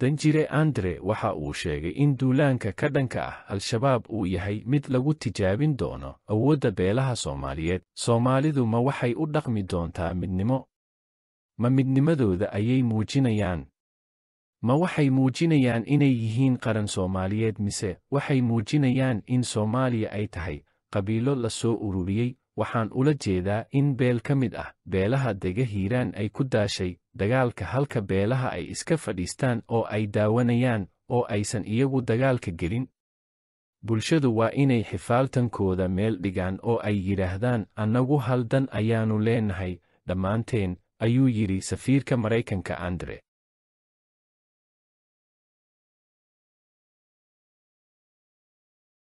danjire andre waxa uu sheegay in duulaanka ka dhanka ah al-shabaab uu yahay mid lagu tijaabin doono awoodda beelaha soomaaliyeed soomaalidu ma waxay u dhaqmi doontaa midnimo ma midnimadooda ayay muujinayaan ma waxay muujinayaan inay yihiin qaran soomaaliyeed mise waxay muujinayaan in soomaaliya ay tahay qabiilo la soo ururiyey waxaan ula jeedaa in beel ka mid ah beelaha dega hiiraan ay ku daashay dagaalka halka beelaha ay iska fadhiistaan oo ay daawanayaan oo aysan iyagu dagaalka gelin bulshadu waa inay xifaaltankooda meel dhigaan oo ay yidhaahdaan annagu hal dan ayaannu leennahay dhammaanteen ayuu yidhi safiirka maraykanka andre